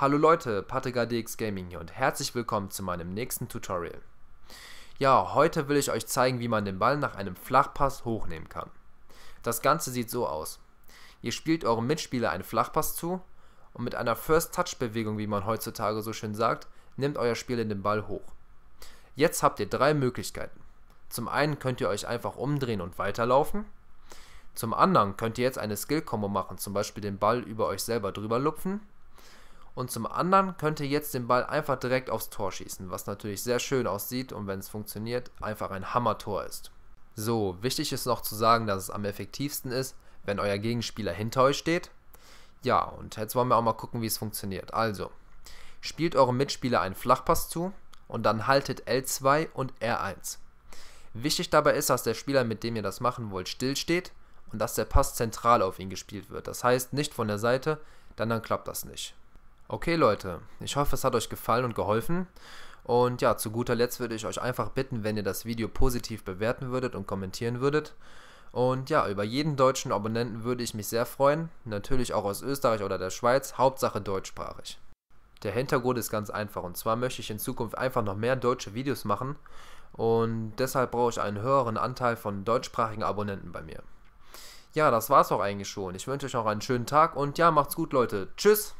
Hallo Leute, PategaDX Gaming hier und herzlich willkommen zu meinem nächsten Tutorial. Ja, heute will ich euch zeigen, wie man den Ball nach einem Flachpass hochnehmen kann. Das Ganze sieht so aus. Ihr spielt eurem Mitspieler einen Flachpass zu und mit einer First-Touch-Bewegung, wie man heutzutage so schön sagt, nehmt euer Spieler den Ball hoch. Jetzt habt ihr drei Möglichkeiten. Zum einen könnt ihr euch einfach umdrehen und weiterlaufen. Zum anderen könnt ihr jetzt eine Skill-Kombo machen, zum Beispiel den Ball über euch selber drüber lupfen und zum anderen könnt ihr jetzt den Ball einfach direkt aufs Tor schießen, was natürlich sehr schön aussieht und wenn es funktioniert, einfach ein Hammer-Tor ist. So, wichtig ist noch zu sagen, dass es am effektivsten ist, wenn euer Gegenspieler hinter euch steht. Ja, und jetzt wollen wir auch mal gucken, wie es funktioniert. Also, spielt eurem Mitspieler einen Flachpass zu und dann haltet L2 und R1. Wichtig dabei ist, dass der Spieler, mit dem ihr das machen wollt, still steht und dass der Pass zentral auf ihn gespielt wird. Das heißt, nicht von der Seite, denn dann klappt das nicht. Okay Leute, ich hoffe es hat euch gefallen und geholfen. Und ja, zu guter Letzt würde ich euch einfach bitten, wenn ihr das Video positiv bewerten würdet und kommentieren würdet. Und ja, über jeden deutschen Abonnenten würde ich mich sehr freuen. Natürlich auch aus Österreich oder der Schweiz, Hauptsache deutschsprachig. Der Hintergrund ist ganz einfach und zwar möchte ich in Zukunft einfach noch mehr deutsche Videos machen und deshalb brauche ich einen höheren Anteil von deutschsprachigen Abonnenten bei mir. Ja, das war's auch eigentlich schon. Ich wünsche euch noch einen schönen Tag und ja, macht's gut, Leute. Tschüss!